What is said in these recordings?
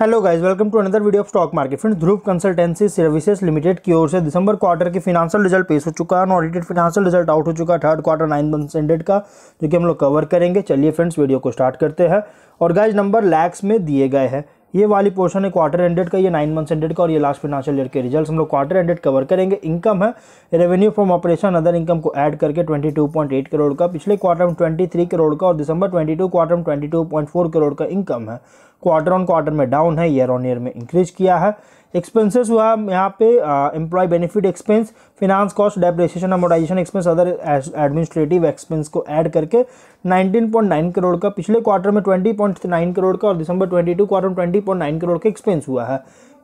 hello guys welcome to another video of stock market friends Dhruv consultancy services limited की ओर से दिसंबर quarter के फिनांशियल रिजल्ट पेश हो चुका है ऑडिटेड फिनांशियल रिजल्ट आउट हो चुका है third quarter nine month ended का जो कि हम लोग कवर करेंगे चलिए फ्रेंड्स वीडियो को स्टार्ट करते हैं और गाइज नंबर लैक्स में दिए गए हैं ये वाली पोर्शन है क्वार्टर एंडेड का ये नाइन मंथ्स एंडेड का और ये लास्ट फिनाशियल ईयर के रिजल्ट हम लोग क्वार्टर एंडेड कवर करेंगे इनकम है revenue from operation other income को ऐड करके 22.8 करोड़ का पिछले क्वार्टर में 23 करोड़ का और दिसंबर 22 क्वार्टर में 22.4 करोड़ का इनकम है क्वार्टर ऑन क्वार्टर में डाउन है ईयर ऑन ईयर में इंक्रीज किया है एक्सपेंसेस हुआ यहाँ पे employee benefit expense finance cost depreciation amortisation expense other administrative expense को ऐड करके 19.9 करोड़ का पिछले क्वार्टर में 20.9 करोड़ का और दिसंबर 22 क्वार्टर में 20.9 करोड़ का एक्सपेंस हुआ है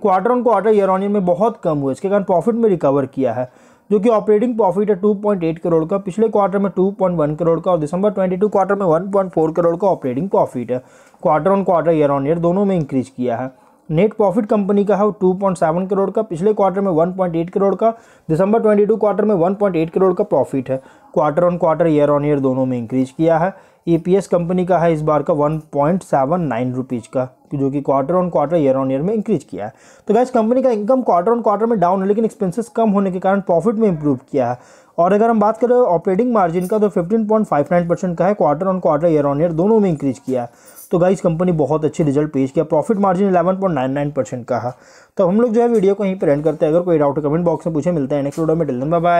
quarter on quarter year on year में बहुत कम हुआ इसके कारण प्रॉफिट में रिकवर किया है जो कि ऑपरेटिंग प्रॉफिट है 2.8 करोड़ का पिछले क्वार्टर में 2.1 करोड़ का और दिसंबर 22 क्वार्टर में 1.4 करोड़ का ऑपरेटिंग प्रॉफिट है quarter on quarter year on year दोनों में इंक्रीज किया है नेट प्रॉफिट कंपनी का है वो 2.7 करोड़ का पिछले क्वार्टर में 1.8 करोड़ का दिसंबर 22 क्वार्टर में 1.8 करोड़ का प्रॉफिट है quarter on quarter year on year दोनों में इंक्रीज किया है ईपीएस e कंपनी का है इस बार का 1.79 रुपीज़ का जो कि quarter on quarter year on year में इंक्रीज किया है तो गैस कंपनी का इनकम क्वार्टर ऑन क्वार्टर में डाउन है लेकिन एक्सपेंसिस कम होने के कारण प्रॉफिट में इंप्रूव किया है और अगर हम बात करें ऑपरेटिंग मार्जिन का तो 15.59 परसेंट का है quarter on quarter year on year दोनों में इंक्रीज किया है तो गाइस कंपनी बहुत अच्छे रिजल्ट पेश किया प्रॉफिट मार्जिन 11.99 परसेंट का है तो हम लोग जो है वीडियो को यहीं पर एंड करते हैं अगर कोई डाउट कमेंट बॉक्स में पूछे मिलते हैं नेक्स्ट वीडियो में डिलन बाय